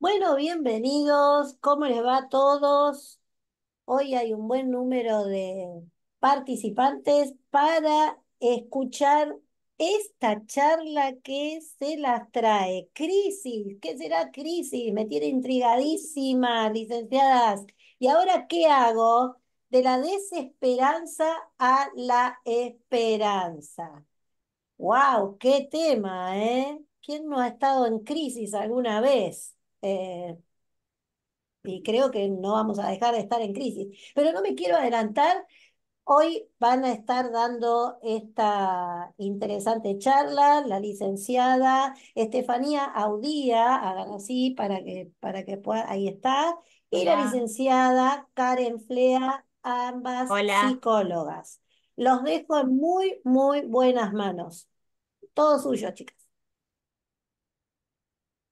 Bueno, bienvenidos. ¿Cómo les va a todos? Hoy hay un buen número de participantes para escuchar esta charla que se las trae. Crisis, ¿qué será crisis? Me tiene intrigadísima, licenciadas. ¿Y ahora qué hago? De la desesperanza a la esperanza. ¡Wow! ¡Qué tema, eh! ¿Quién no ha estado en crisis alguna vez? Eh, y creo que no vamos a dejar de estar en crisis. Pero no me quiero adelantar. Hoy van a estar dando esta interesante charla la licenciada Estefanía Audía, hagan así para que, para que pueda, ahí está, y la licenciada Karen Flea, ambas psicólogas. Los dejo en muy, muy buenas manos. Todo suyo, chicas.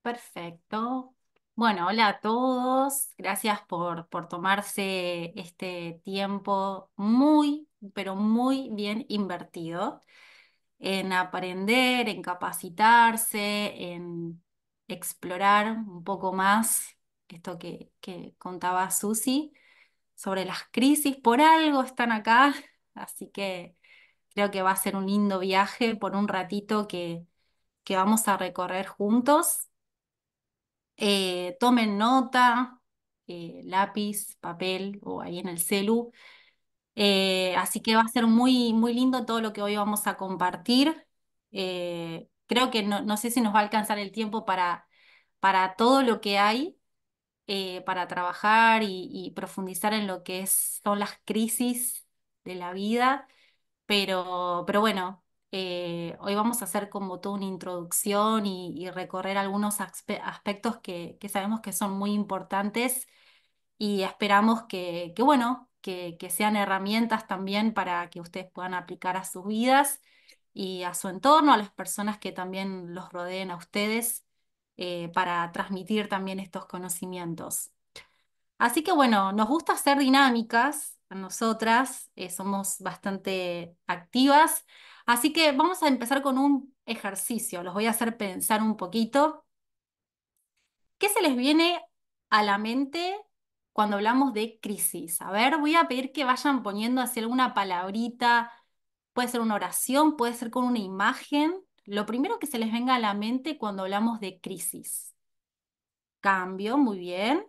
Perfecto. Bueno, hola a todos. Gracias por, tomarse este tiempo muy, pero muy bien invertido en aprender, en capacitarse, en explorar un poco más esto que, contaba Susi sobre las crisis. Por algo están acá, así que creo que va a ser un lindo viaje por un ratito que vamos a recorrer juntos. Eh, tomen nota, eh, lápiz, papel o ahí en el celu. Eh, así que va a ser muy, muy lindo todo lo que hoy vamos a compartir. creo que no, sé si nos va a alcanzar el tiempo para, para todo lo que hay, para trabajar y, profundizar en lo que son las crisis de la vida, pero, pero bueno, eh, hoy vamos a hacer como toda una introducción y, recorrer algunos aspectos que, sabemos que son muy importantes y esperamos que, bueno, que, sean herramientas también para que ustedes puedan aplicar a sus vidas y a su entorno, a las personas que también los rodeen a ustedes eh, para transmitir también estos conocimientos. Así que bueno, nos gusta hacer dinámicas nosotras, eh, somos bastante activas, Así que vamos a empezar con un ejercicio. Los voy a hacer pensar un poquito. ¿Qué se les viene a la mente cuando hablamos de crisis? A ver, voy a pedir que vayan poniendo así alguna palabrita. Puede ser una oración, puede ser con una imagen. Lo primero que se les venga a la mente cuando hablamos de crisis. Cambio, muy bien.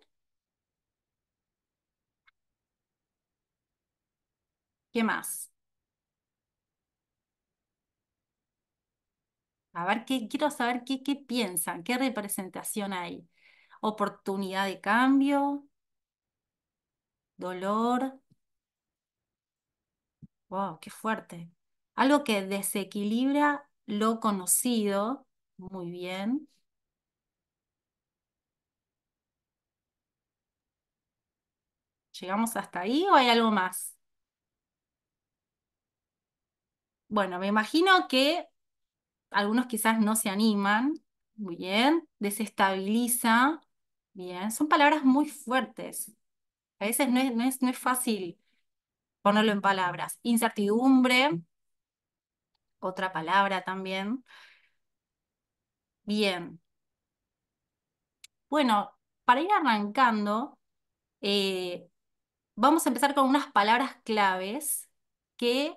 ¿Qué más? A ver, quiero saber qué, qué piensan, qué representación hay. Oportunidad de cambio, dolor. Wow, qué fuerte. Algo que desequilibra lo conocido. Muy bien. ¿Llegamos hasta ahí o hay algo más? Bueno, me imagino que algunos quizás no se animan, muy bien, desestabiliza, bien, son palabras muy fuertes. A veces no es, no es, fácil ponerlo en palabras. Incertidumbre, otra palabra también. Bien. Bueno, para ir arrancando, eh, vamos a empezar con unas palabras claves que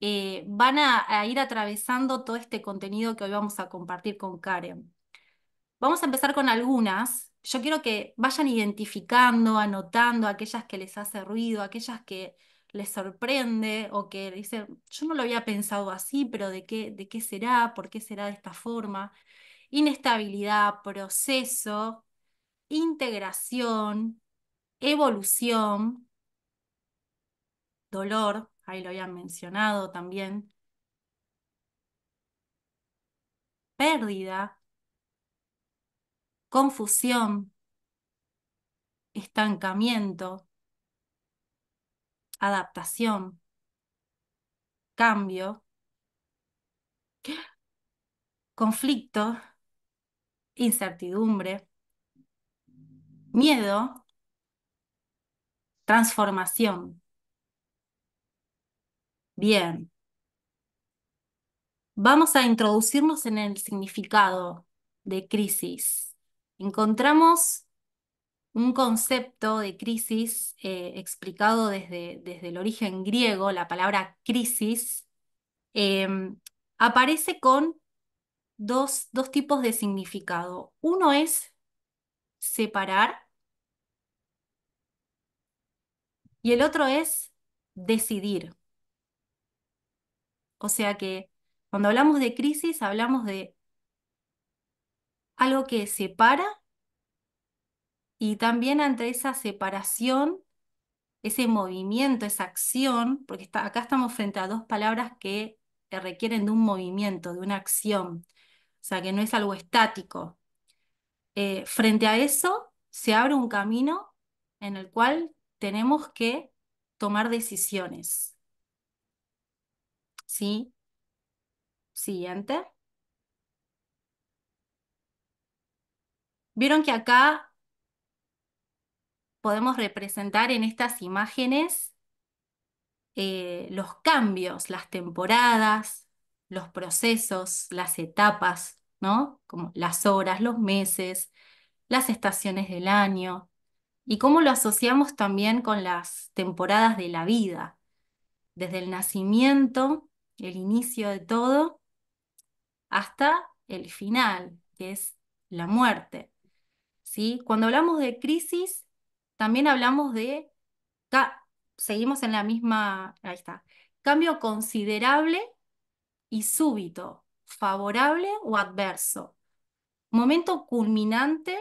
eh, van a, ir atravesando todo este contenido que hoy vamos a compartir con Karen. Vamos a empezar con algunas. Yo quiero que vayan identificando, anotando aquellas que les hace ruido, aquellas que les sorprende o que dicen, yo no lo había pensado así, pero ¿de qué, de qué será? ¿Por qué será de esta forma? Inestabilidad, proceso, integración, evolución, dolor, ahí lo habían mencionado también. Pérdida, confusión, estancamiento, adaptación, cambio, conflicto, incertidumbre, miedo, transformación. Bien, vamos a introducirnos en el significado de crisis. Encontramos un concepto de crisis eh, explicado desde, desde, el origen griego, la palabra crisis, em, aparece con dos tipos de significado. Uno es separar y el otro es decidir. O sea que cuando hablamos de crisis, hablamos de algo que separa y también ante esa separación, ese movimiento, esa acción, porque acá estamos frente a dos palabras que requieren de un movimiento, de una acción, o sea que no es algo estático. Eh, frente a eso se abre un camino en el cual tenemos que tomar decisiones. ¿sí? Siguiente. Vieron que acá podemos representar en estas imágenes eh, los cambios, las temporadas, los procesos, las etapas, ¿no? Como las horas, los meses, las estaciones del año, y cómo lo asociamos también con las temporadas de la vida, desde el nacimiento el inicio de todo, hasta el final, que es la muerte. ¿sí? Cuando hablamos de crisis, también hablamos de, seguimos en la misma, ahí está, cambio considerable y súbito, favorable o adverso, momento culminante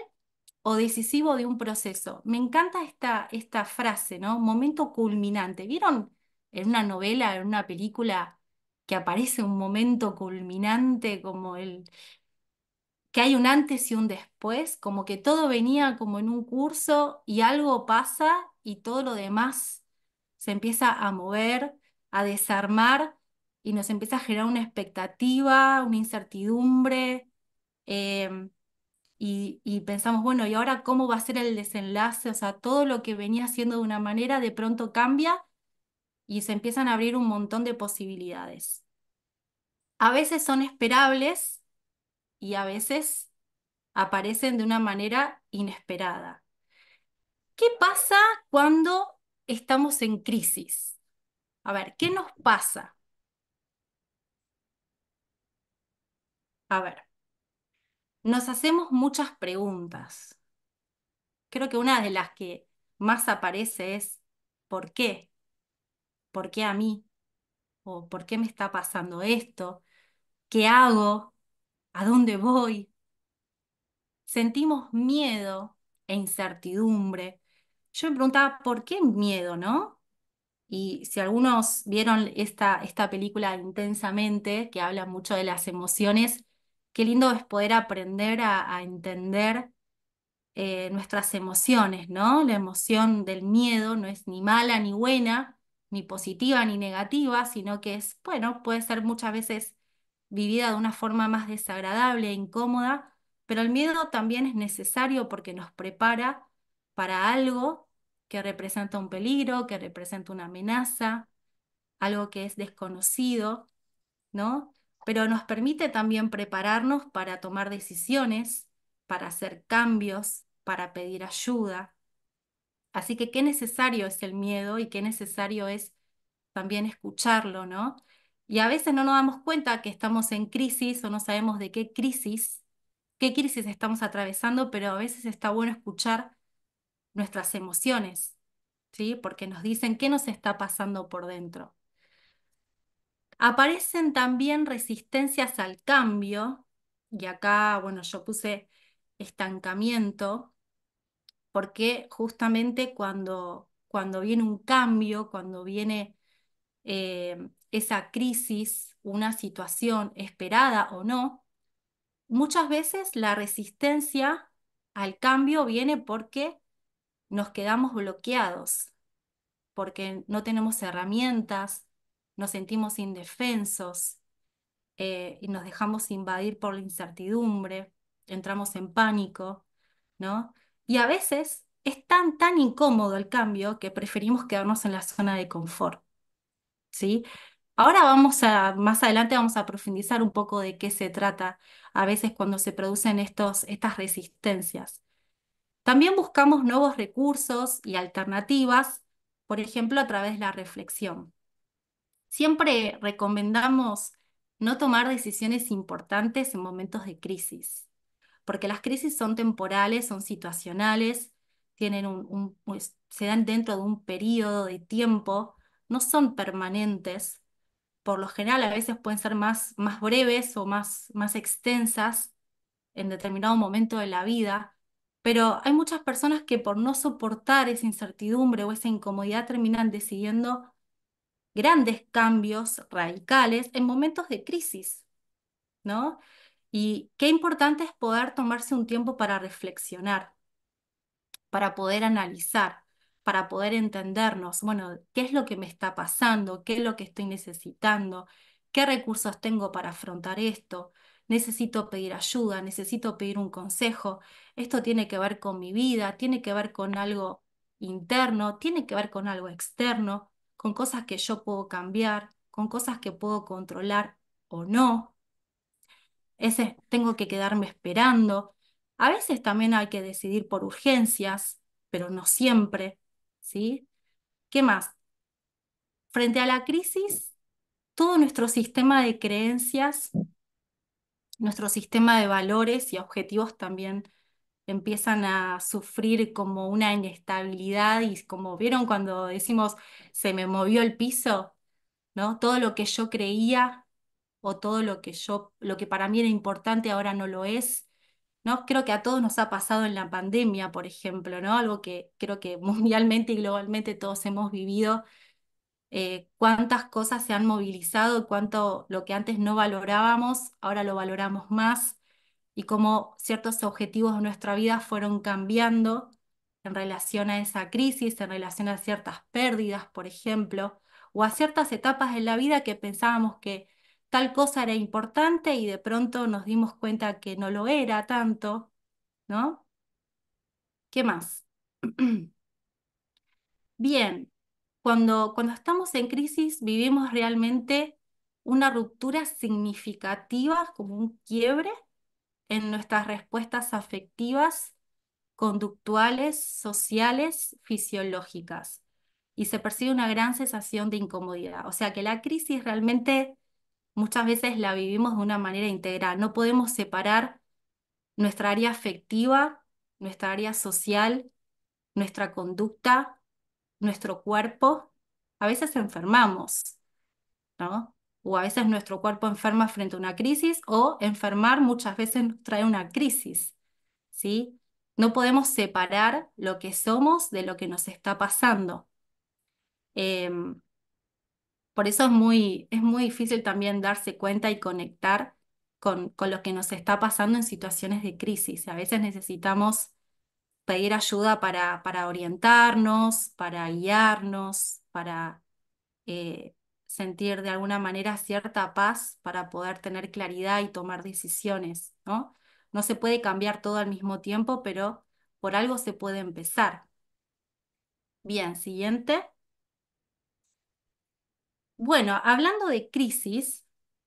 o decisivo de un proceso. Me encanta esta, esta frase, ¿no? Momento culminante. ¿Vieron en una novela, en una película, que aparece un momento culminante, como el que hay un antes y un después, como que todo venía como en un curso y algo pasa y todo lo demás se empieza a mover, a desarmar y nos empieza a generar una expectativa, una incertidumbre. Em, y, y, pensamos, bueno, ¿y ahora cómo va a ser el desenlace? O sea, todo lo que venía haciendo de una manera de pronto cambia y se empiezan a abrir un montón de posibilidades. A veces son esperables y a veces aparecen de una manera inesperada. ¿Qué pasa cuando estamos en crisis? A ver, ¿qué nos pasa? A ver, nos hacemos muchas preguntas. Creo que una de las que más aparece es ¿por qué? ¿por qué a mí? ¿O por qué me está pasando esto? ¿Qué hago? ¿A dónde voy? Sentimos miedo e incertidumbre. Yo me preguntaba, ¿por qué miedo, no? Y si algunos vieron esta, esta película intensamente, que habla mucho de las emociones, qué lindo es poder aprender a, entender eh, nuestras emociones, ¿no? La emoción del miedo no es ni mala ni buena, ni positiva ni negativa, sino que es, bueno, puede ser muchas veces vivida de una forma más desagradable e incómoda, pero el miedo también es necesario porque nos prepara para algo que representa un peligro, que representa una amenaza, algo que es desconocido, ¿no? Pero nos permite también prepararnos para tomar decisiones, para hacer cambios, para pedir ayuda. Así que qué necesario es el miedo y qué necesario es también escucharlo, ¿no? Y a veces no nos damos cuenta que estamos en crisis o no sabemos de qué crisis, qué crisis estamos atravesando, pero a veces está bueno escuchar nuestras emociones, ¿sí? Porque nos dicen qué nos está pasando por dentro. Aparecen también resistencias al cambio, y acá, bueno, yo puse estancamiento, porque justamente cuando, cuando viene un cambio, cuando viene eh, esa crisis, una situación esperada o no, muchas veces la resistencia al cambio viene porque nos quedamos bloqueados, porque no tenemos herramientas, nos sentimos indefensos eh, y nos dejamos invadir por la incertidumbre, entramos en pánico, ¿no? Y a veces es tan, tan incómodo el cambio que preferimos quedarnos en la zona de confort. ¿Sí? Ahora vamos a, más adelante vamos a profundizar un poco de qué se trata a veces cuando se producen estos, estas resistencias. También buscamos nuevos recursos y alternativas, por ejemplo, a través de la reflexión. Siempre recomendamos no tomar decisiones importantes en momentos de crisis porque las crisis son temporales, son situacionales, tienen un, pues, se dan dentro de un periodo de tiempo, no son permanentes. Por lo general, a veces pueden ser más, más breves o más, más extensas en determinado momento de la vida, pero hay muchas personas que por no soportar esa incertidumbre o esa incomodidad terminan decidiendo grandes cambios radicales en momentos de crisis, ¿no? Y qué importante es poder tomarse un tiempo para reflexionar, para poder analizar, para poder entendernos, bueno, qué es lo que me está pasando, qué es lo que estoy necesitando, qué recursos tengo para afrontar esto, necesito pedir ayuda, necesito pedir un consejo, esto tiene que ver con mi vida, tiene que ver con algo interno, tiene que ver con algo externo, con cosas que yo puedo cambiar, con cosas que puedo controlar o no ese tengo que quedarme esperando. A veces también hay que decidir por urgencias, pero no siempre, ¿sí? ¿Qué más? Frente a la crisis, todo nuestro sistema de creencias, nuestro sistema de valores y objetivos también empiezan a sufrir como una inestabilidad y como vieron cuando decimos se me movió el piso, ¿no? Todo lo que yo creía o todo lo que yo, lo que para mí era importante ahora no lo es. ¿no? Creo que a todos nos ha pasado en la pandemia, por ejemplo, ¿no? Algo que creo que mundialmente y globalmente todos hemos vivido, eh, cuántas cosas se han movilizado, cuánto lo que antes no valorábamos, ahora lo valoramos más, y cómo ciertos objetivos de nuestra vida fueron cambiando en relación a esa crisis, en relación a ciertas pérdidas, por ejemplo, o a ciertas etapas de la vida que pensábamos que tal cosa era importante y de pronto nos dimos cuenta que no lo era tanto, ¿no? ¿Qué más? Bien, cuando, cuando estamos en crisis vivimos realmente una ruptura significativa, como un quiebre en nuestras respuestas afectivas, conductuales, sociales, fisiológicas. Y se percibe una gran sensación de incomodidad. O sea que la crisis realmente muchas veces la vivimos de una manera integral. No podemos separar nuestra área afectiva, nuestra área social, nuestra conducta, nuestro cuerpo. A veces enfermamos, ¿no? O a veces nuestro cuerpo enferma frente a una crisis o enfermar muchas veces nos trae una crisis, ¿sí? No podemos separar lo que somos de lo que nos está pasando. Em, por eso es muy, es muy difícil también darse cuenta y conectar con, lo que nos está pasando en situaciones de crisis. A veces necesitamos pedir ayuda para, para orientarnos, para guiarnos, para eh, sentir de alguna manera cierta paz para poder tener claridad y tomar decisiones, ¿no? No se puede cambiar todo al mismo tiempo, pero por algo se puede empezar. Bien, siguiente. Bueno, hablando de crisis,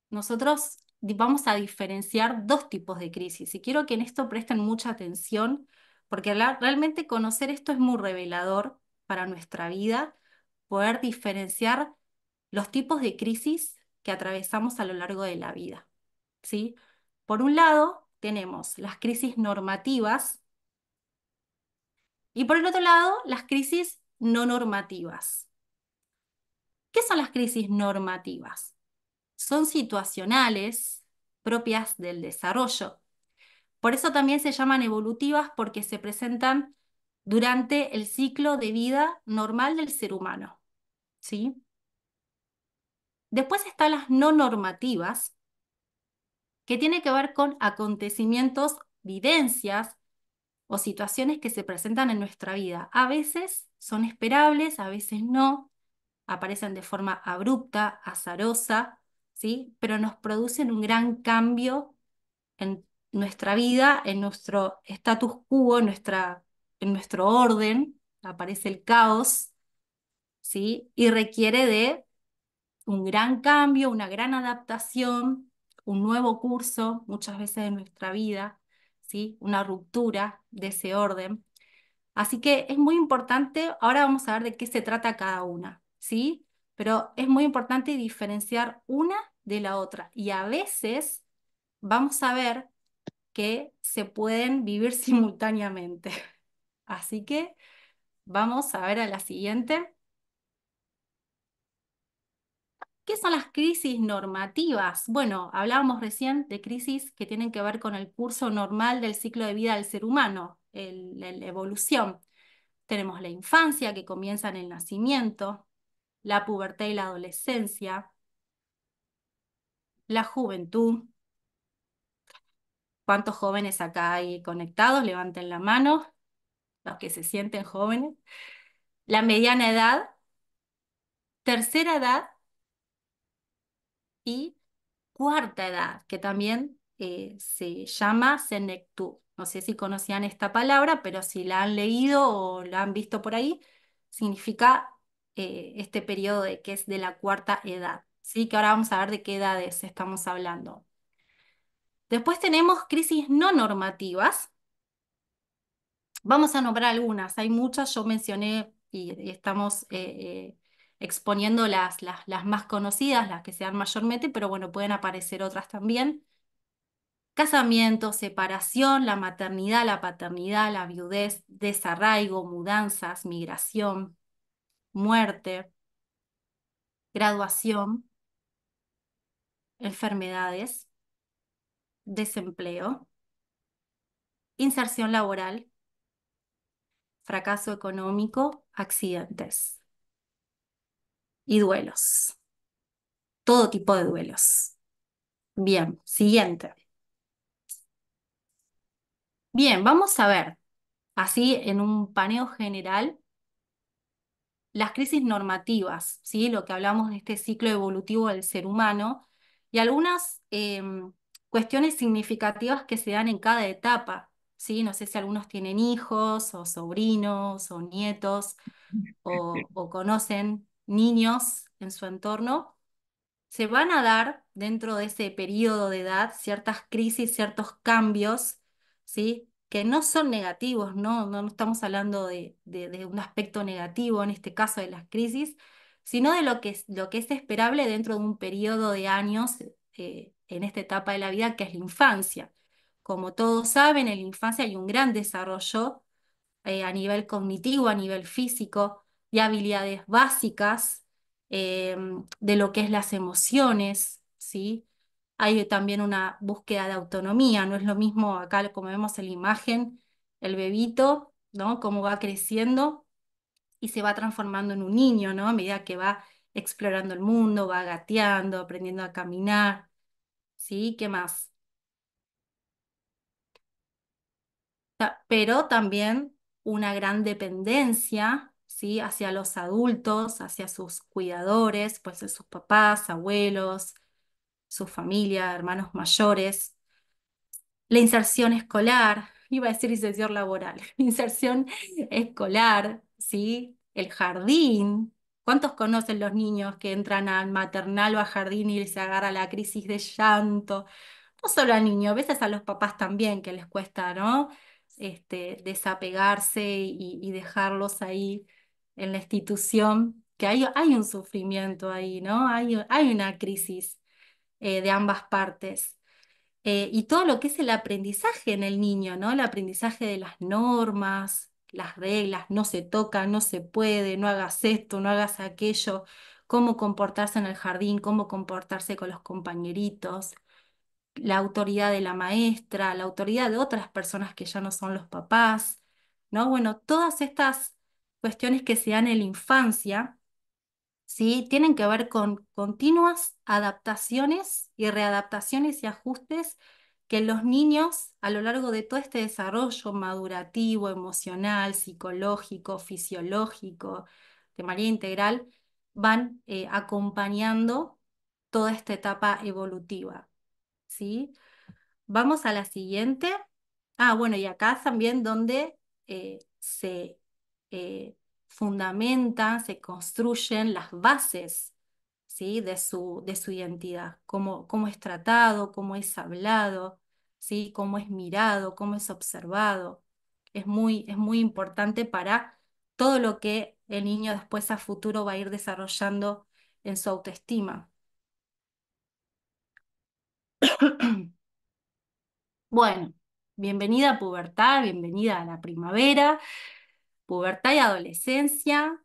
nosotros vamos a diferenciar dos tipos de crisis y quiero que en esto presten mucha atención porque realmente conocer esto es muy revelador para nuestra vida, poder diferenciar los tipos de crisis que atravesamos a lo largo de la vida. ¿sí? Por un lado, tenemos las crisis normativas y por el otro lado, las crisis no normativas. ¿Qué son las crisis normativas? Son situacionales propias del desarrollo. Por eso también se llaman evolutivas porque se presentan durante el ciclo de vida normal del ser humano. ¿Sí? Después están las no normativas, que tienen que ver con acontecimientos, vivencias o situaciones que se presentan en nuestra vida. A veces son esperables, a veces no, aparecen de forma abrupta, azarosa, ¿sí? pero nos producen un gran cambio en nuestra vida, en nuestro status quo, en, nuestra, en nuestro orden, aparece el caos, ¿sí? y requiere de un gran cambio, una gran adaptación, un nuevo curso muchas veces en nuestra vida, ¿sí? una ruptura de ese orden. Así que es muy importante, ahora vamos a ver de qué se trata cada una. ¿sí? Pero es muy importante diferenciar una de la otra. Y a veces vamos a ver que se pueden vivir simultáneamente. Así que vamos a ver a la siguiente. ¿Qué son las crisis normativas? Bueno, hablábamos recién de crisis que tienen que ver con el curso normal del ciclo de vida del ser humano, la evolución. Tenemos la infancia que comienza en el nacimiento, la pubertad y la adolescencia, la juventud. ¿Cuántos jóvenes acá hay conectados? Levanten la mano, los que se sienten jóvenes. La mediana edad, tercera edad y cuarta edad, que también eh, se llama senectud. No sé si conocían esta palabra, pero si la han leído o la han visto por ahí, significa eh, este periodo que es de la cuarta edad, ¿sí? que ahora vamos a ver de qué edades estamos hablando. Después tenemos crisis no normativas. Vamos a nombrar algunas, hay muchas, yo mencioné y, estamos eh, eh, exponiendo las, las, más conocidas, las que se dan mayormente, pero bueno, pueden aparecer otras también. Casamiento, separación, la maternidad, la paternidad, la viudez, desarraigo, mudanzas, migración, muerte, graduación, enfermedades, desempleo, inserción laboral, fracaso económico, accidentes y duelos. Todo tipo de duelos. Bien, siguiente. Bien, vamos a ver, así en un paneo general, las crisis normativas, ¿sí? lo que hablamos de este ciclo evolutivo del ser humano, y algunas em, cuestiones significativas que se dan en cada etapa. ¿sí? No sé si algunos tienen hijos o sobrinos o nietos o, o conocen niños en su entorno. Se van a dar dentro de ese periodo de edad ciertas crisis, ciertos cambios ¿sí? que no son negativos, no, no, estamos hablando de, un aspecto negativo en este caso de las crisis, sino de lo que es, lo que es esperable dentro de un periodo de años eh, en esta etapa de la vida, que es la infancia. Como todos saben, en la infancia hay un gran desarrollo eh, a nivel cognitivo, a nivel físico, de habilidades básicas, eh, de lo que es las emociones, ¿sí? hay también una búsqueda de autonomía, no es lo mismo acá como vemos en la imagen, el bebito, ¿no? Cómo va creciendo y se va transformando en un niño, ¿no? A medida que va explorando el mundo, va gateando, aprendiendo a caminar, ¿sí? ¿Qué más? Pero también una gran dependencia, ¿sí? Hacia los adultos, hacia sus cuidadores, pues sus papás, abuelos, su familia, hermanos mayores, la inserción escolar, iba a decir inserción laboral, inserción escolar, ¿sí? El jardín. ¿Cuántos conocen los niños que entran al maternal o al jardín y se agarra la crisis de llanto? No solo al niño, a veces a los papás también que les cuesta, ¿no? Este, desapegarse y, y dejarlos ahí en la institución, que hay, hay un sufrimiento ahí, ¿no? Hay, hay una crisis eh, de ambas partes. Eh, y todo lo que es el aprendizaje en el niño, ¿no? El aprendizaje de las normas, las reglas, no se toca, no se puede, no hagas esto, no hagas aquello, cómo comportarse en el jardín, cómo comportarse con los compañeritos, la autoridad de la maestra, la autoridad de otras personas que ya no son los papás, ¿no? Bueno, todas estas cuestiones que se dan en la infancia ¿sí? Tienen que ver con continuas adaptaciones y readaptaciones y ajustes que los niños a lo largo de todo este desarrollo madurativo, emocional, psicológico, fisiológico, de manera integral, van eh, acompañando toda esta etapa evolutiva. ¿sí? Vamos a la siguiente. Ah, bueno, y acá también donde eh, se eh, fundamenta, se construyen las bases ¿sí? de, su, de su identidad, cómo, cómo es tratado, cómo es hablado, ¿sí? cómo es mirado, cómo es observado. Es muy, es muy importante para todo lo que el niño después a futuro va a ir desarrollando en su autoestima. Bueno, bienvenida a pubertad, bienvenida a la primavera, pubertad y adolescencia.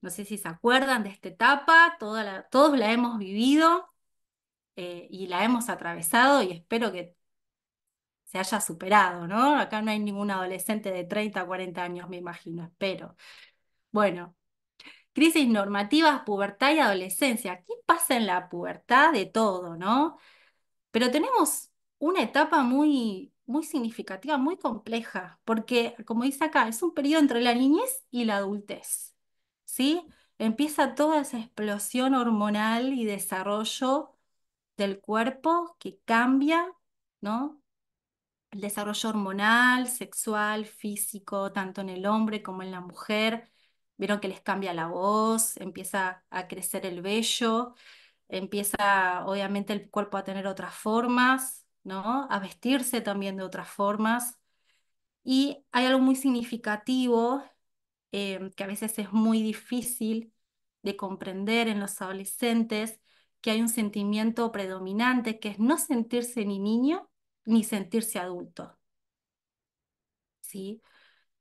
No sé si se acuerdan de esta etapa, todos la hemos vivido eh, y la hemos atravesado y espero que se haya superado, ¿no? Acá no hay ningún adolescente de 30 a 40 años, me imagino, espero. Bueno, crisis normativas, pubertad y adolescencia. ¿Qué pasa en la pubertad de todo, no? Pero tenemos una etapa muy muy significativa, muy compleja, porque como dice acá, es un periodo entre la niñez y la adultez, ¿sí? Empieza toda esa explosión hormonal y desarrollo del cuerpo que cambia, ¿no? El desarrollo hormonal, sexual, físico, tanto en el hombre como en la mujer. Vieron que les cambia la voz, empieza a crecer el vello, empieza obviamente el cuerpo a tener otras formas, ¿no? A vestirse también de otras formas. Y hay algo muy significativo em, que a veces es muy difícil de comprender en los adolescentes, que hay un sentimiento predominante que es no sentirse ni niño ni sentirse adulto. ¿Sí?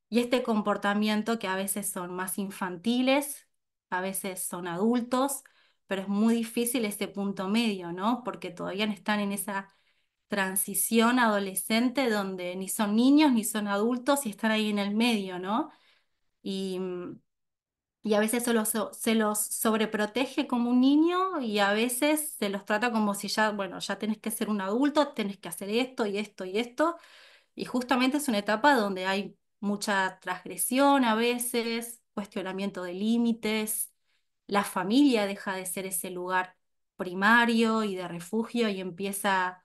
Y este comportamiento que a veces son más infantiles, a veces son adultos, pero es muy difícil ese punto medio, ¿no? Porque todavía están en esa transición adolescente donde ni son niños ni son adultos y están ahí en el medio, ¿no? Y, mm, y a veces se los, se los sobreprotege como un niño y a veces se los trata como si ya, bueno, ya tenés que ser un adulto, tenés que hacer esto y esto y esto. Y justamente es una etapa donde hay mucha transgresión a veces, cuestionamiento de límites, la familia deja de ser ese lugar primario y de refugio y empieza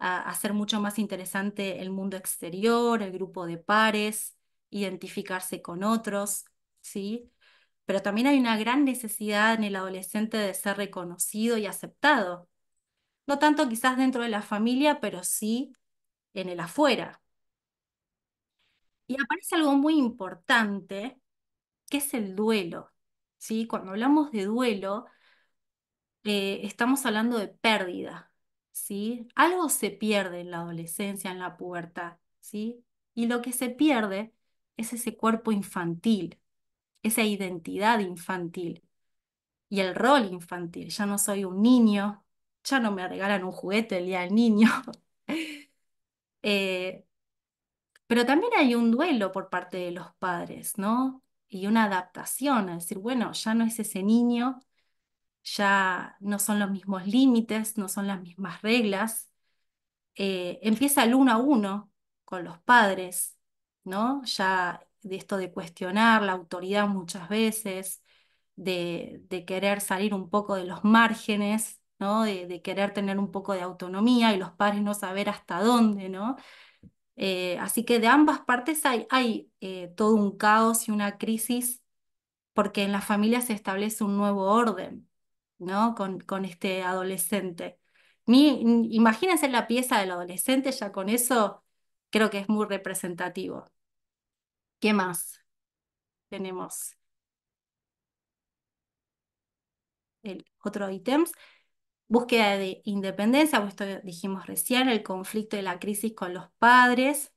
hacer mucho más interesante el mundo exterior, el grupo de pares, identificarse con otros, ¿sí? Pero también hay una gran necesidad en el adolescente de ser reconocido y aceptado. No tanto quizás dentro de la familia, pero sí en el afuera. Y aparece algo muy importante, que es el duelo. ¿sí? Cuando hablamos de duelo, eh, estamos hablando de pérdida. Algo se pierde en la adolescencia, en la pubertad, ¿sí? Y lo que se pierde es ese cuerpo infantil, esa identidad infantil y el rol infantil. Ya no soy un niño, ya no me regalan un juguete el día del niño. Eh, pero también hay un duelo por parte de los padres, ¿no? Y una adaptación, a decir, bueno, ya no es ese niño ya no son los mismos límites, no son las mismas reglas. Eh, empieza el uno a uno con los padres, ¿no? Ya de esto de cuestionar la autoridad muchas veces, de, querer salir un poco de los márgenes, ¿no? De, querer tener un poco de autonomía y los padres no saber hasta dónde, ¿no? Eh, así que de ambas partes hay, eh, todo un caos y una crisis porque en la familia se establece un nuevo orden, ¿no? Con, con este adolescente. Ni, imagínense la pieza del adolescente, ya con eso creo que es muy representativo. ¿Qué más tenemos? El otro ítems. Búsqueda de independencia, pues esto dijimos recién, el conflicto y la crisis con los padres,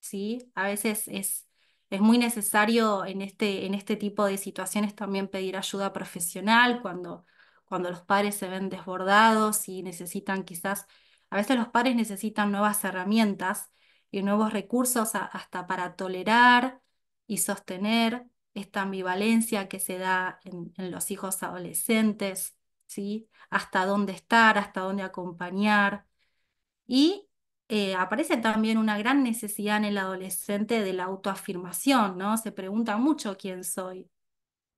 ¿sí? A veces es, es muy necesario en este, en este tipo de situaciones también pedir ayuda profesional cuando cuando los padres se ven desbordados y necesitan quizás, a veces los padres necesitan nuevas herramientas y nuevos recursos hasta para tolerar y sostener esta ambivalencia que se da en, los hijos adolescentes, ¿sí? Hasta dónde estar, hasta dónde acompañar. Y eh, aparece también una gran necesidad en el adolescente de la autoafirmación, ¿no? Se pregunta mucho quién soy.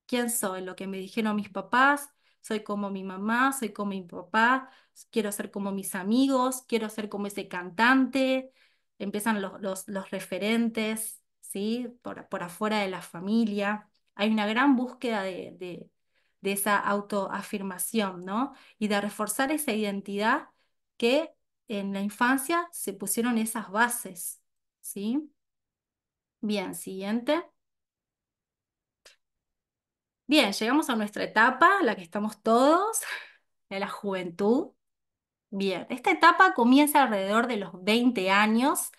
¿Quién soy? Lo que me dijeron mis papás, soy como mi mamá, soy como mi papá, quiero ser como mis amigos, quiero ser como ese cantante, empiezan los, referentes, ¿sí? Por, afuera de la familia. Hay una gran búsqueda de, de esa autoafirmación, ¿no? Y de reforzar esa identidad que en la infancia se pusieron esas bases, ¿sí? Bien, siguiente. Bien, llegamos a nuestra etapa, la que estamos todos, de la juventud. Bien, esta etapa comienza alrededor de los 20 años,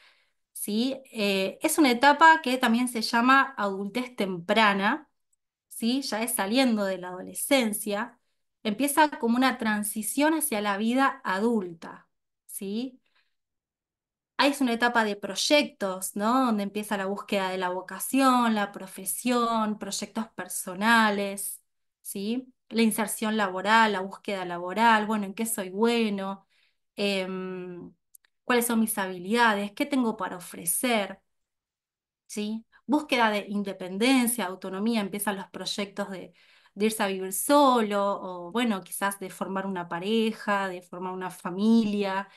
¿sí? Eh, es una etapa que también se llama adultez temprana, ¿sí? Ya es saliendo de la adolescencia, empieza como una transición hacia la vida adulta, ¿sí? Ahí es una etapa de proyectos, ¿no? Donde empieza la búsqueda de la vocación, la profesión, proyectos personales, ¿sí? La inserción laboral, la búsqueda laboral, bueno, ¿en qué soy bueno? Em, ¿Cuáles son mis habilidades? ¿Qué tengo para ofrecer? ¿Sí? Búsqueda de independencia, autonomía, empiezan los proyectos de, de irse a vivir solo, o bueno, quizás de formar una pareja, de formar una familia,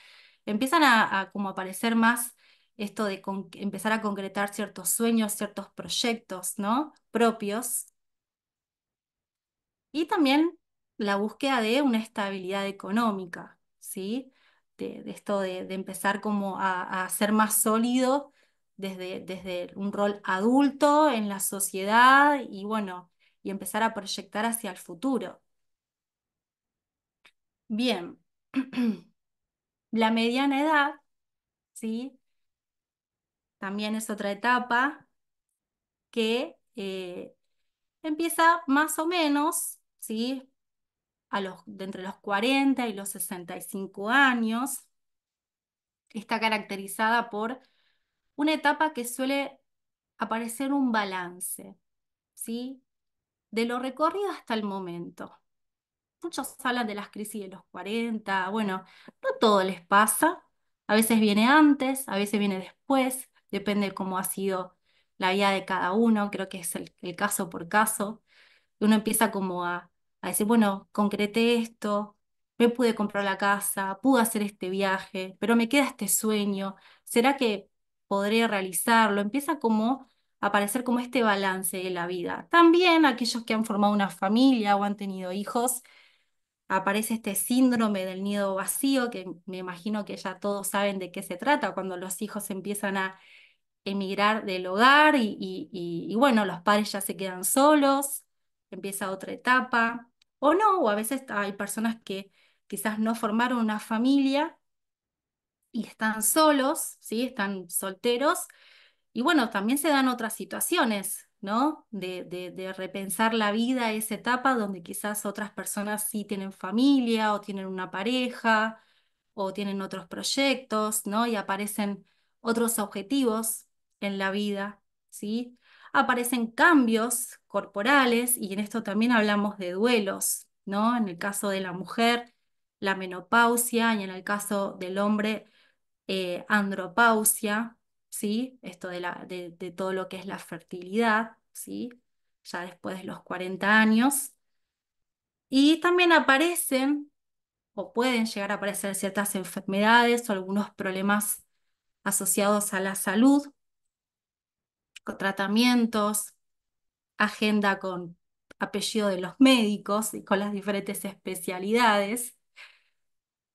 empiezan a, como aparecer más esto de empezar a concretar ciertos sueños, ciertos proyectos, ¿no? Propios. Y también la búsqueda de una estabilidad económica, ¿sí? De, esto de, empezar como a, ser más sólido desde, desde un rol adulto en la sociedad y bueno, y empezar a proyectar hacia el futuro. Bien. La mediana edad, ¿sí? También es otra etapa que eh, empieza más o menos, ¿sí? A los, de entre los 40 y los 65 años. Está caracterizada por una etapa que suele aparecer un balance, ¿sí? De lo recorrido hasta el momento muchos hablan de las crisis de los 40, bueno, no todo les pasa, a veces viene antes, a veces viene después, depende de cómo ha sido la vida de cada uno, creo que es el, caso por caso. Uno empieza como a, decir, bueno, concreté esto, me pude comprar la casa, pude hacer este viaje, pero me queda este sueño, ¿será que podré realizarlo? Empieza como a aparecer como este balance de la vida. También aquellos que han formado una familia o han tenido hijos, aparece este síndrome del nido vacío, que me imagino que ya todos saben de qué se trata, cuando los hijos empiezan a emigrar del hogar y, bueno, los padres ya se quedan solos, empieza otra etapa, o no, o a veces hay personas que quizás no formaron una familia y están solos, ¿sí? están solteros, y bueno, también se dan otras situaciones, de, repensar la vida, esa etapa donde quizás otras personas sí tienen familia o tienen una pareja o tienen otros proyectos, ¿no? Y aparecen otros objetivos en la vida, ¿sí? Aparecen cambios corporales y en esto también hablamos de duelos, ¿no? En el caso de la mujer, la menopausia y en el caso del hombre, eh, andropausia, ¿sí? Esto de, todo lo que es la fertilidad, ¿sí? Ya después de los 40 años. Y también aparecen o pueden llegar a aparecer ciertas enfermedades o algunos problemas asociados a la salud, con tratamientos, agenda con apellido de los médicos y con las diferentes especialidades.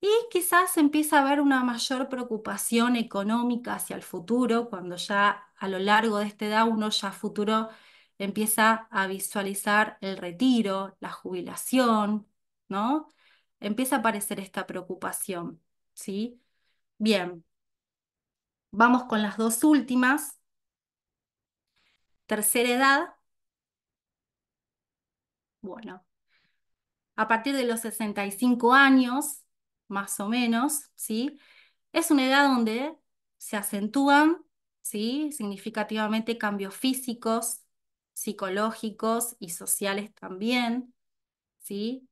Y quizás empieza a haber una mayor preocupación económica hacia el futuro, cuando ya a lo largo de esta edad uno ya futuro empieza a visualizar el retiro, la jubilación, ¿no? Empieza a aparecer esta preocupación, ¿sí? Bien, vamos con las dos últimas. Tercera edad. Bueno, a partir de los 65 años más o menos, ¿sí? Es una edad donde se acentúan, ¿sí? Significativamente cambios físicos, psicológicos y sociales también, ¿sí?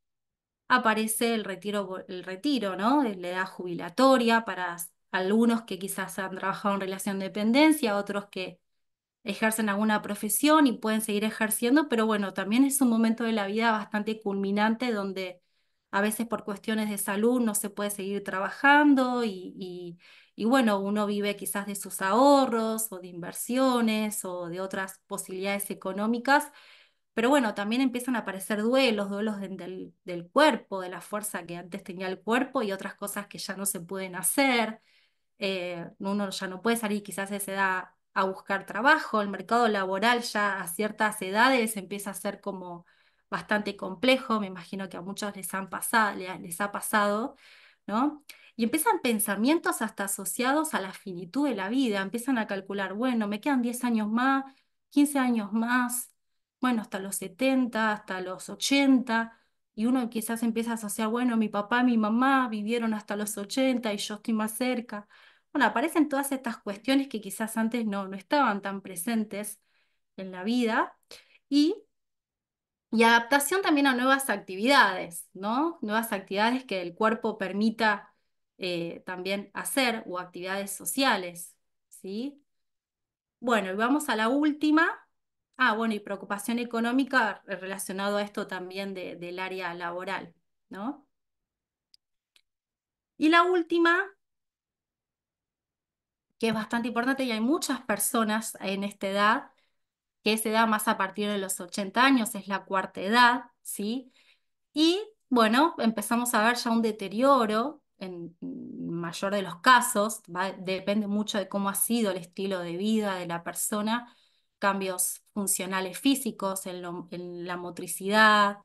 Aparece el retiro, el retiro, ¿no? la edad jubilatoria para algunos que quizás han trabajado en relación de dependencia, otros que ejercen alguna profesión y pueden seguir ejerciendo, pero bueno, también es un momento de la vida bastante culminante donde a veces por cuestiones de salud no se puede seguir trabajando y, bueno, uno vive quizás de sus ahorros o de inversiones o de otras posibilidades económicas, pero bueno, también empiezan a aparecer duelos, duelos del, cuerpo, de la fuerza que antes tenía el cuerpo y otras cosas que ya no se pueden hacer. Eh, uno ya no puede salir quizás a esa edad a buscar trabajo, el mercado laboral ya a ciertas edades empieza a ser como bastante complejo, me imagino que a muchos les, han pasado, les ha pasado, ¿no? Y empiezan pensamientos hasta asociados a la finitud de la vida, empiezan a calcular, bueno, me quedan 10 años más, 15 años más, bueno, hasta los 70, hasta los 80, y uno quizás empieza a asociar, bueno, mi papá, mi mamá vivieron hasta los 80 y yo estoy más cerca. Bueno, aparecen todas estas cuestiones que quizás antes no, no estaban tan presentes en la vida y y adaptación también a nuevas actividades, ¿no? Nuevas actividades que el cuerpo permita eh, también hacer o actividades sociales, ¿sí? Bueno, y vamos a la última. Ah, bueno, y preocupación económica relacionado a esto también del área laboral, ¿no? Y la última, que es bastante importante y hay muchas personas en esta edad, que se da más a partir de los 80 años, es la cuarta edad, ¿sí? Y bueno, empezamos a ver ya un deterioro en mayor de los casos, depende mucho de cómo ha sido el estilo de vida de la persona, cambios funcionales físicos, en, la motricidad,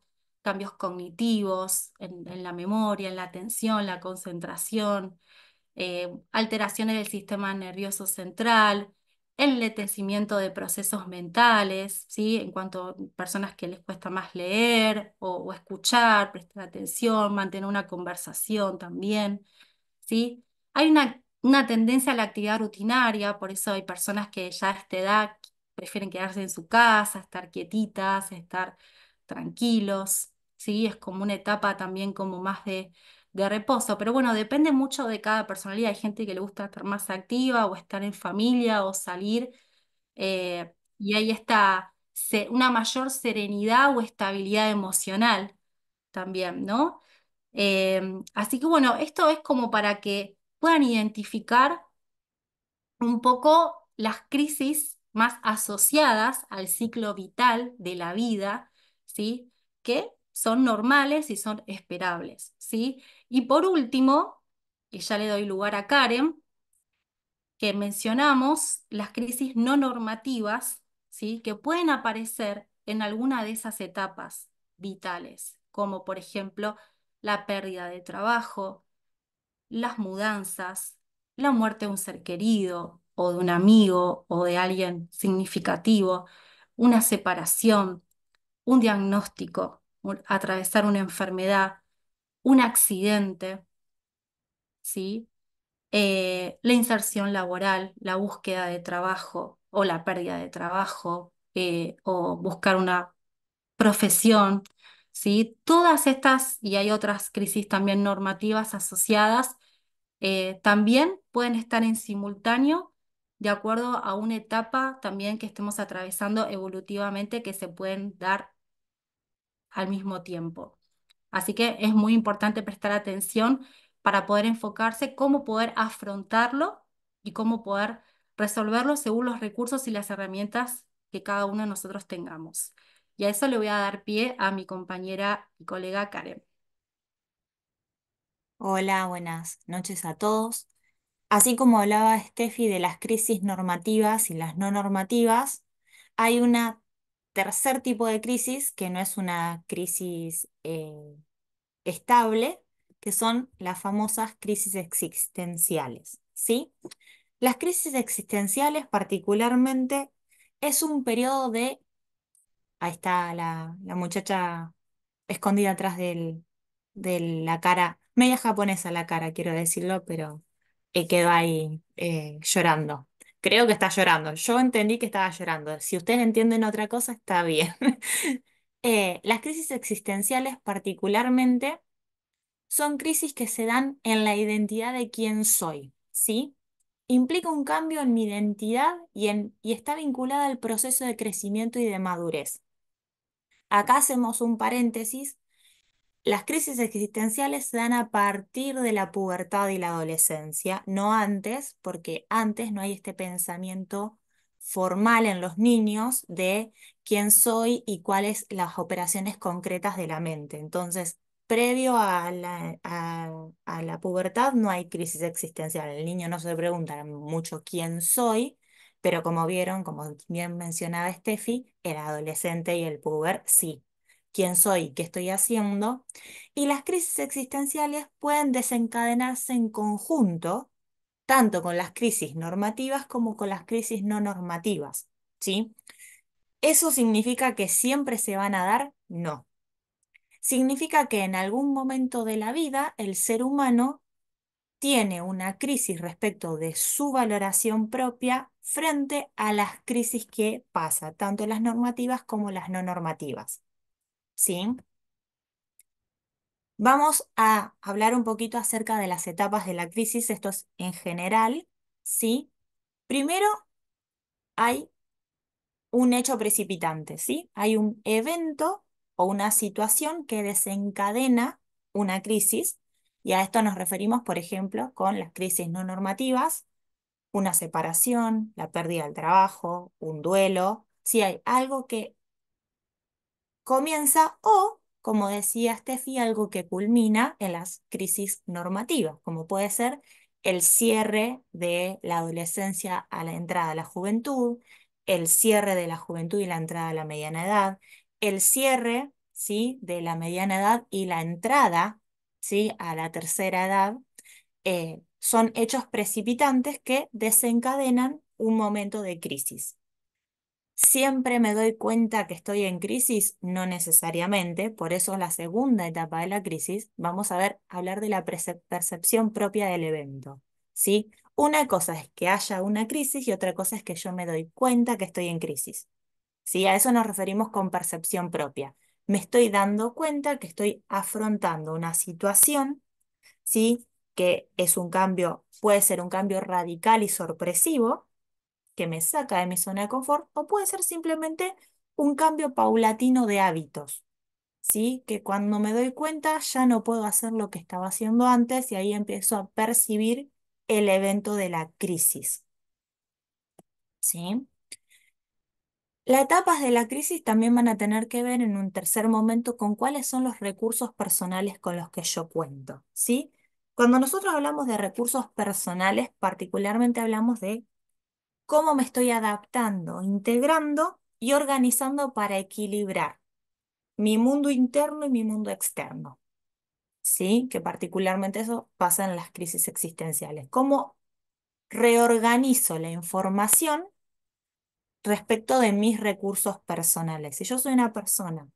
cambios cognitivos, en, la memoria, en la atención, la concentración, eh, alteraciones del sistema nervioso central, Enletecimiento de procesos mentales, ¿sí? en cuanto a personas que les cuesta más leer o, escuchar, prestar atención, mantener una conversación también. ¿sí? Hay una, una, tendencia a la actividad rutinaria, por eso hay personas que ya a esta edad prefieren quedarse en su casa, estar quietitas, estar tranquilos. ¿sí? Es como una etapa también como más de de reposo, pero bueno, depende mucho de cada personalidad. Hay gente que le gusta estar más activa o estar en familia o salir eh, y hay está una mayor serenidad o estabilidad emocional también, ¿no? Eh, así que bueno, esto es como para que puedan identificar un poco las crisis más asociadas al ciclo vital de la vida, ¿sí? Que son normales y son esperables, ¿sí? Y por último, y ya le doy lugar a Karen, que mencionamos las crisis no normativas, ¿sí? Que pueden aparecer en alguna de esas etapas vitales, como por ejemplo la pérdida de trabajo, las mudanzas, la muerte de un ser querido o de un amigo o de alguien significativo, una separación, un diagnóstico, atravesar una enfermedad, un accidente, ¿sí? Eh, la inserción laboral, la búsqueda de trabajo o la pérdida de trabajo, eh, o buscar una profesión, ¿sí? Todas estas, y hay otras crisis también normativas asociadas, eh, también pueden estar en simultáneo de acuerdo a una etapa también que estemos atravesando evolutivamente que se pueden dar al mismo tiempo. Así que es muy importante prestar atención para poder enfocarse cómo poder afrontarlo y cómo poder resolverlo según los recursos y las herramientas que cada uno de nosotros tengamos. Y a eso le voy a dar pie a mi compañera y colega Karen. Hola, buenas noches a todos. Así como hablaba Steffi de las crisis normativas y las no normativas, hay una tercer tipo de crisis, que no es una crisis eh, estable, que son las famosas crisis existenciales. ¿sí? Las crisis existenciales particularmente es un periodo de... Ahí está la, muchacha escondida atrás de la cara, media japonesa la cara, quiero decirlo, pero eh, quedó ahí eh, llorando creo que está llorando. Yo entendí que estaba llorando. Si ustedes entienden otra cosa, está bien. Eh, las crisis existenciales particularmente son crisis que se dan en la identidad de quién soy, ¿sí? Implica un cambio en mi identidad y, en, y está vinculada al proceso de crecimiento y de madurez. Acá hacemos un paréntesis las crisis existenciales se dan a partir de la pubertad y la adolescencia, no antes, porque antes no hay este pensamiento formal en los niños de quién soy y cuáles las operaciones concretas de la mente. Entonces, previo a la, a, la pubertad no hay crisis existencial. El niño no se pregunta mucho quién soy, pero como vieron, como bien mencionaba Steffi, el adolescente y el puber sí quién soy, qué estoy haciendo, y las crisis existenciales pueden desencadenarse en conjunto, tanto con las crisis normativas como con las crisis no normativas, ¿sí? ¿Eso significa que siempre se van a dar? No. Significa que en algún momento de la vida el ser humano tiene una crisis respecto de su valoración propia frente a las crisis que pasa, tanto las normativas como las no normativas. ¿sí? Vamos a hablar un poquito acerca de las etapas de la crisis, esto es en general, ¿sí? Primero hay un hecho precipitante, ¿sí? Hay un evento o una situación que desencadena una crisis, y a esto nos referimos, por ejemplo, con las crisis no normativas, una separación, la pérdida del trabajo, un duelo, si hay algo que comienza o, como decía Steffi, algo que culmina en las crisis normativas, como puede ser el cierre de la adolescencia a la entrada a la juventud, el cierre de la juventud y la entrada a la mediana edad, el cierre ¿sí? de la mediana edad y la entrada ¿sí? a la tercera edad, eh, son hechos precipitantes que desencadenan un momento de crisis. ¿Siempre me doy cuenta que estoy en crisis? No necesariamente, por eso la segunda etapa de la crisis vamos a ver hablar de la percepción propia del evento, ¿sí? Una cosa es que haya una crisis y otra cosa es que yo me doy cuenta que estoy en crisis. ¿Sí? A eso nos referimos con percepción propia. Me estoy dando cuenta que estoy afrontando una situación, ¿sí? Que es un cambio, puede ser un cambio radical y sorpresivo, que me saca de mi zona de confort, o puede ser simplemente un cambio paulatino de hábitos, ¿sí? Que cuando me doy cuenta ya no puedo hacer lo que estaba haciendo antes y ahí empiezo a percibir el evento de la crisis, ¿sí? Las etapas de la crisis también van a tener que ver en un tercer momento con cuáles son los recursos personales con los que yo cuento, ¿sí? Cuando nosotros hablamos de recursos personales, particularmente hablamos de cómo me estoy adaptando, integrando y organizando para equilibrar mi mundo interno y mi mundo externo. ¿Sí? Que particularmente eso pasa en las crisis existenciales. ¿Cómo reorganizo la información respecto de mis recursos personales? Si yo soy una persona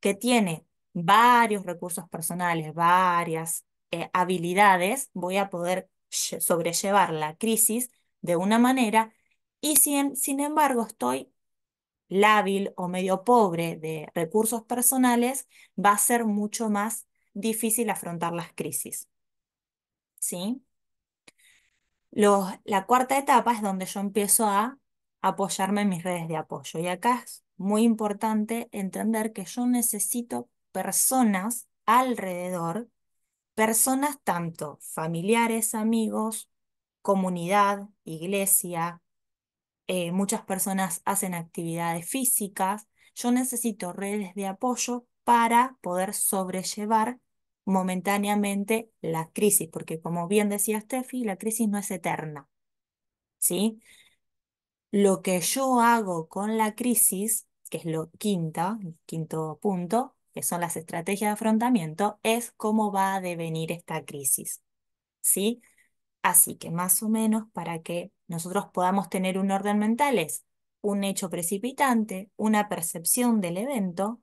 que tiene varios recursos personales, varias eh, habilidades, voy a poder sobrellevar la crisis de una manera y sin, sin embargo estoy lábil o medio pobre de recursos personales, va a ser mucho más difícil afrontar las crisis. ¿Sí? Los, la cuarta etapa es donde yo empiezo a apoyarme en mis redes de apoyo. Y acá es muy importante entender que yo necesito personas alrededor, personas tanto familiares, amigos, comunidad, iglesia, eh, muchas personas hacen actividades físicas, yo necesito redes de apoyo para poder sobrellevar momentáneamente la crisis, porque como bien decía Steffi, la crisis no es eterna. ¿sí? Lo que yo hago con la crisis, que es lo quinta, quinto punto, que son las estrategias de afrontamiento, es cómo va a devenir esta crisis. ¿sí? Así que más o menos para que nosotros podamos tener un orden mental es un hecho precipitante, una percepción del evento,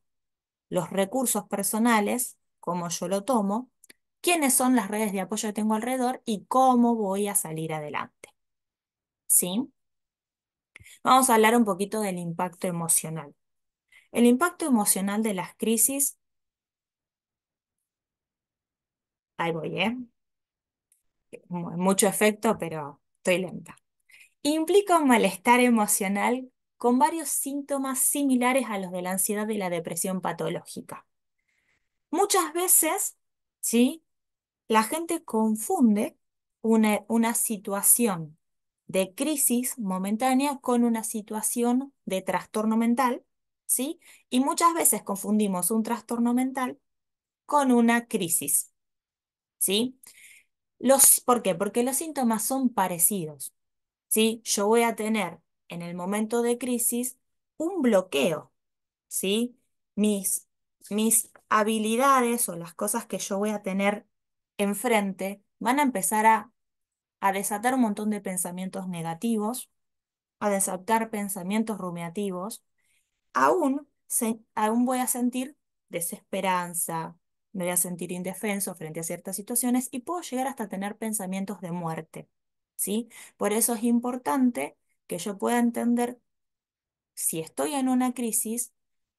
los recursos personales, cómo yo lo tomo, quiénes son las redes de apoyo que tengo alrededor y cómo voy a salir adelante. ¿Sí? Vamos a hablar un poquito del impacto emocional. El impacto emocional de las crisis... Ahí voy, ¿eh? mucho efecto, pero estoy lenta. Implica un malestar emocional con varios síntomas similares a los de la ansiedad y la depresión patológica. Muchas veces, ¿sí? La gente confunde una, una situación de crisis momentánea con una situación de trastorno mental, ¿sí? Y muchas veces confundimos un trastorno mental con una crisis, ¿sí? ¿Por qué? Porque los síntomas son parecidos. ¿sí? Yo voy a tener en el momento de crisis un bloqueo. ¿sí? Mis, mis habilidades o las cosas que yo voy a tener enfrente van a empezar a, a desatar un montón de pensamientos negativos, a desatar pensamientos rumiativos. Aún, aún voy a sentir desesperanza, me voy a sentir indefenso frente a ciertas situaciones y puedo llegar hasta tener pensamientos de muerte. ¿sí? Por eso es importante que yo pueda entender si estoy en una crisis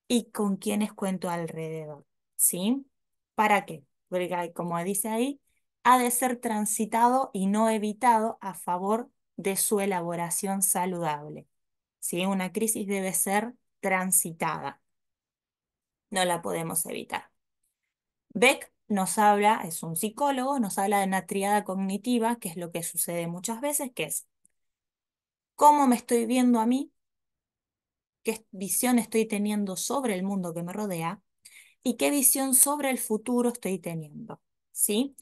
y con quiénes cuento alrededor. ¿sí? ¿Para qué? Porque como dice ahí, ha de ser transitado y no evitado a favor de su elaboración saludable. Una crisis debe ser transitada. No la podemos evitar. Beck nos habla, es un psicólogo, nos habla de una triada cognitiva, que es lo que sucede muchas veces, que es cómo me estoy viendo a mí, qué visión estoy teniendo sobre el mundo que me rodea y qué visión sobre el futuro estoy teniendo, ¿sí?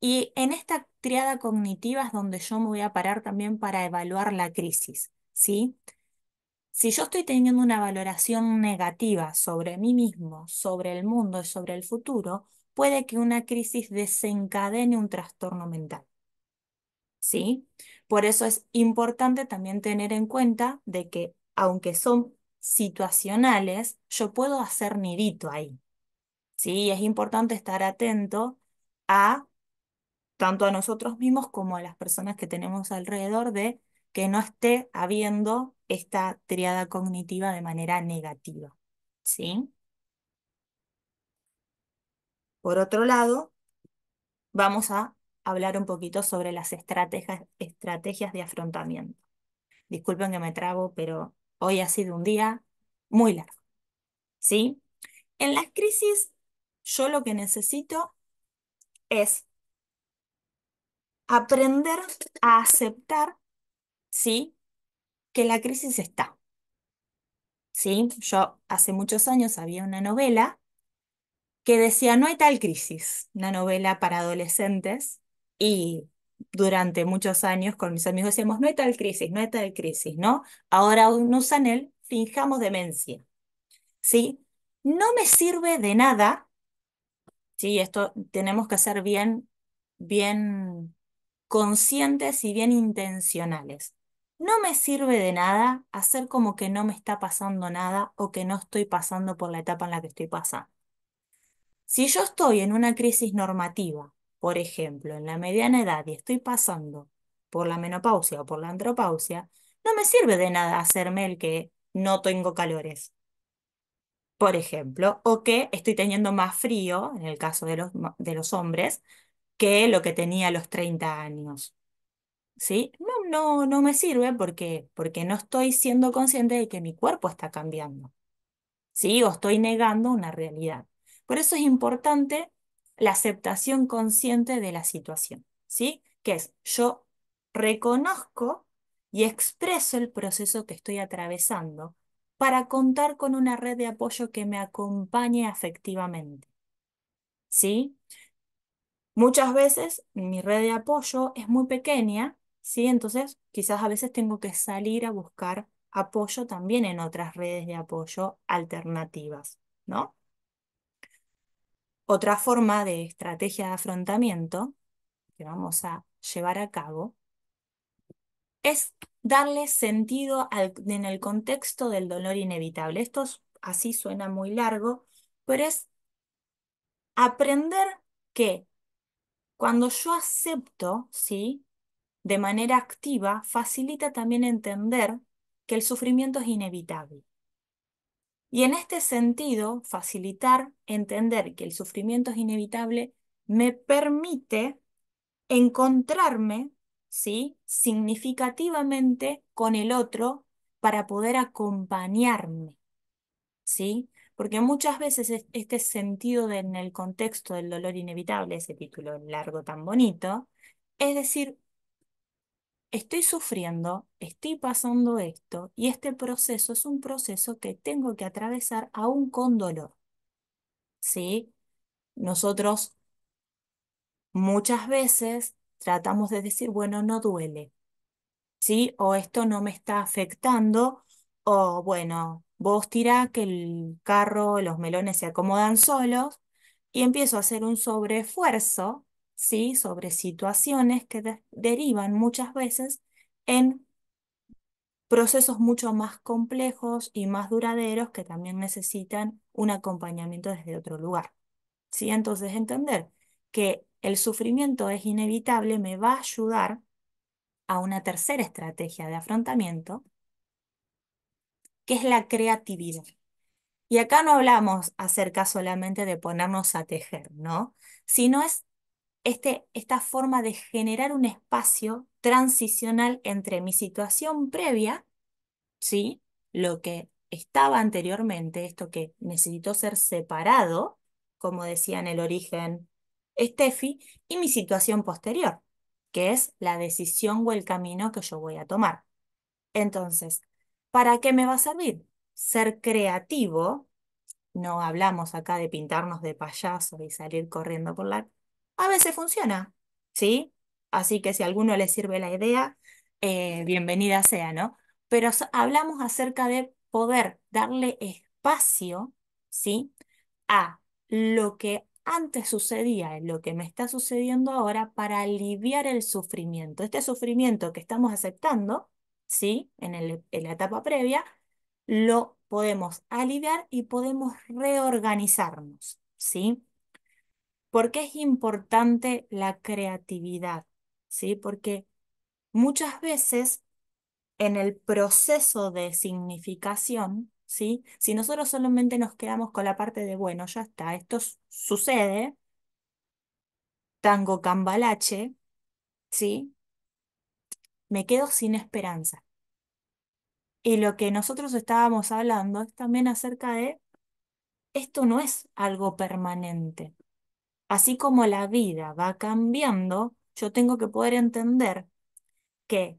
Y en esta triada cognitiva es donde yo me voy a parar también para evaluar la crisis, ¿sí? Si yo estoy teniendo una valoración negativa sobre mí mismo, sobre el mundo y sobre el futuro, puede que una crisis desencadene un trastorno mental. ¿Sí? Por eso es importante también tener en cuenta de que aunque son situacionales, yo puedo hacer nidito ahí. ¿Sí? Es importante estar atento a tanto a nosotros mismos como a las personas que tenemos alrededor de que no esté habiendo esta triada cognitiva de manera negativa. ¿Sí? Por otro lado, vamos a hablar un poquito sobre las estrategias, estrategias de afrontamiento. Disculpen que me trabo, pero hoy ha sido un día muy largo. ¿Sí? En las crisis, yo lo que necesito es aprender a aceptar, ¿sí? Que la crisis está. ¿Sí? Yo hace muchos años había una novela que decía, no hay tal crisis, una novela para adolescentes, y durante muchos años con mis amigos decíamos, no hay tal crisis, no hay tal crisis, ¿no? Ahora usan él, fingamos demencia, ¿sí? No me sirve de nada, ¿sí? Esto tenemos que ser bien, bien conscientes y bien intencionales. No me sirve de nada hacer como que no me está pasando nada o que no estoy pasando por la etapa en la que estoy pasando. Si yo estoy en una crisis normativa, por ejemplo, en la mediana edad y estoy pasando por la menopausia o por la antropausia, no me sirve de nada hacerme el que no tengo calores, por ejemplo, o que estoy teniendo más frío, en el caso de los, de los hombres, que lo que tenía a los 30 años. ¿Sí? No, no, no me sirve porque, porque no estoy siendo consciente de que mi cuerpo está cambiando. ¿Sí? O estoy negando una realidad. Por eso es importante la aceptación consciente de la situación, ¿sí? Que es, yo reconozco y expreso el proceso que estoy atravesando para contar con una red de apoyo que me acompañe afectivamente. ¿Sí? Muchas veces mi red de apoyo es muy pequeña, ¿sí? Entonces quizás a veces tengo que salir a buscar apoyo también en otras redes de apoyo alternativas, ¿no? Otra forma de estrategia de afrontamiento que vamos a llevar a cabo es darle sentido en el contexto del dolor inevitable. Esto así suena muy largo, pero es aprender que cuando yo acepto, ¿sí? De manera activa, facilita también entender que el sufrimiento es inevitable. Y en este sentido, facilitar entender que el sufrimiento es inevitable me permite encontrarme ¿sí? significativamente con el otro para poder acompañarme. ¿sí? Porque muchas veces este sentido en el contexto del dolor inevitable, ese título largo tan bonito, es decir, estoy sufriendo, estoy pasando esto y este proceso es un proceso que tengo que atravesar aún con dolor. ¿Sí? Nosotros muchas veces tratamos de decir, bueno, no duele, ¿sí? O esto no me está afectando, o bueno, vos tirá que el carro, los melones se acomodan solos, y empiezo a hacer un sobreesfuerzo sobre situaciones que derivan muchas veces en procesos mucho más complejos y más duraderos que también necesitan un acompañamiento desde otro lugar. Entonces, entender que el sufrimiento es inevitable me va a ayudar a una tercera estrategia de afrontamiento, que es la creatividad. Y acá no hablamos acerca solamente de ponernos a tejer, ¿no? Sino es este, esta forma de generar un espacio transicional entre mi situación previa, ¿sí? lo que estaba anteriormente, esto que necesitó ser separado, como decía en el origen Steffi, y mi situación posterior, que es la decisión o el camino que yo voy a tomar. Entonces, ¿para qué me va a servir? Ser creativo, no hablamos acá de pintarnos de payaso y salir corriendo por la a veces funciona, ¿sí? Así que si a alguno le sirve la idea, eh, bienvenida sea, ¿no? Pero hablamos acerca de poder darle espacio, ¿sí? A lo que antes sucedía, lo que me está sucediendo ahora para aliviar el sufrimiento. Este sufrimiento que estamos aceptando, ¿sí? En, en la etapa previa, lo podemos aliviar y podemos reorganizarnos, ¿sí? ¿Por qué es importante la creatividad? ¿Sí? Porque muchas veces en el proceso de significación, ¿sí? si nosotros solamente nos quedamos con la parte de, bueno, ya está, esto sucede, tango cambalache, ¿sí? me quedo sin esperanza. Y lo que nosotros estábamos hablando es también acerca de, esto no es algo permanente así como la vida va cambiando, yo tengo que poder entender que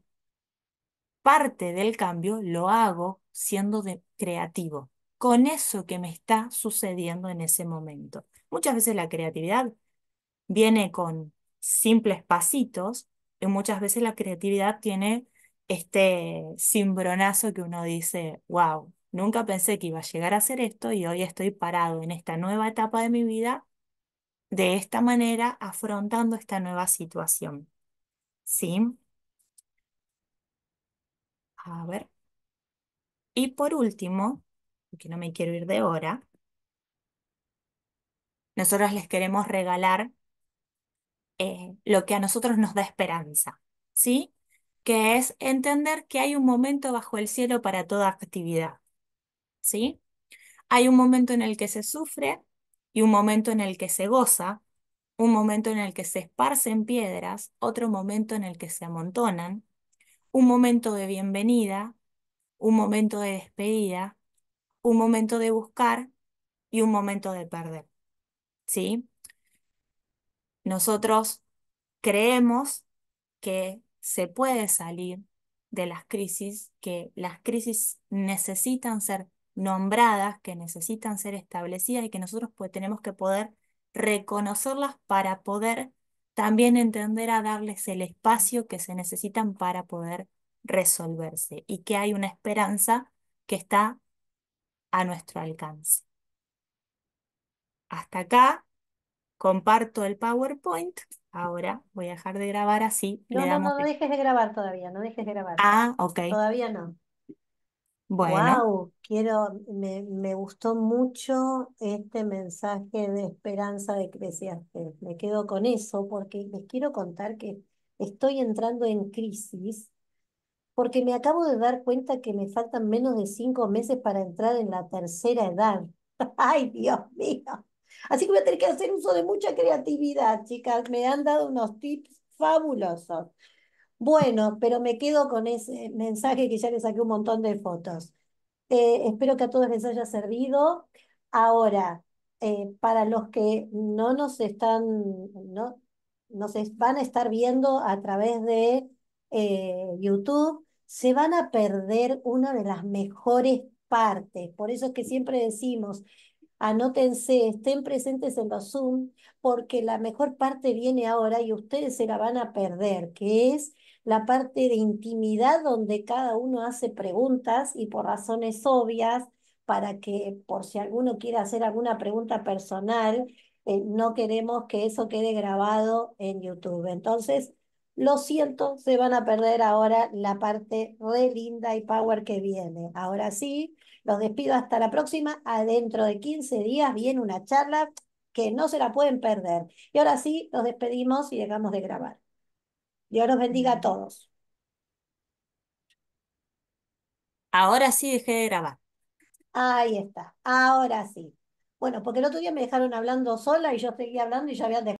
parte del cambio lo hago siendo creativo, con eso que me está sucediendo en ese momento. Muchas veces la creatividad viene con simples pasitos y muchas veces la creatividad tiene este cimbronazo que uno dice, wow, nunca pensé que iba a llegar a hacer esto y hoy estoy parado en esta nueva etapa de mi vida de esta manera afrontando esta nueva situación. ¿Sí? A ver. Y por último, que no me quiero ir de hora, nosotros les queremos regalar eh, lo que a nosotros nos da esperanza, ¿sí? Que es entender que hay un momento bajo el cielo para toda actividad, ¿sí? Hay un momento en el que se sufre, y un momento en el que se goza, un momento en el que se esparcen piedras, otro momento en el que se amontonan, un momento de bienvenida, un momento de despedida, un momento de buscar y un momento de perder. ¿Sí? Nosotros creemos que se puede salir de las crisis, que las crisis necesitan ser nombradas, que necesitan ser establecidas y que nosotros pues, tenemos que poder reconocerlas para poder también entender a darles el espacio que se necesitan para poder resolverse y que hay una esperanza que está a nuestro alcance. Hasta acá comparto el PowerPoint. Ahora voy a dejar de grabar así. No, no, no, no dejes de grabar todavía, no dejes de grabar. Ah, ok. Todavía no. Wow, quiero, me, gustó mucho este mensaje de esperanza de que Me quedo con eso porque les quiero contar que estoy entrando en crisis porque me acabo de dar cuenta que me faltan menos de cinco meses para entrar en la tercera edad. Ay, Dios mío. Así que voy a tener que hacer uso de mucha creatividad, chicas. Me han dado unos tips fabulosos. Bueno, pero me quedo con ese mensaje que ya le saqué un montón de fotos. Eh, espero que a todos les haya servido. Ahora, eh, para los que no nos están, no, nos van a estar viendo a través de eh, YouTube, se van a perder una de las mejores partes. Por eso es que siempre decimos, anótense, estén presentes en los Zoom, porque la mejor parte viene ahora y ustedes se la van a perder, que es la parte de intimidad donde cada uno hace preguntas y por razones obvias para que por si alguno quiere hacer alguna pregunta personal, eh, no queremos que eso quede grabado en YouTube. Entonces, lo siento, se van a perder ahora la parte re linda y power que viene. Ahora sí, los despido hasta la próxima. Adentro de 15 días viene una charla que no se la pueden perder. Y ahora sí, los despedimos y llegamos de grabar. Dios los bendiga a todos. Ahora sí dejé de grabar. Ahí está, ahora sí. Bueno, porque el otro día me dejaron hablando sola y yo seguía hablando y ya habían dejado.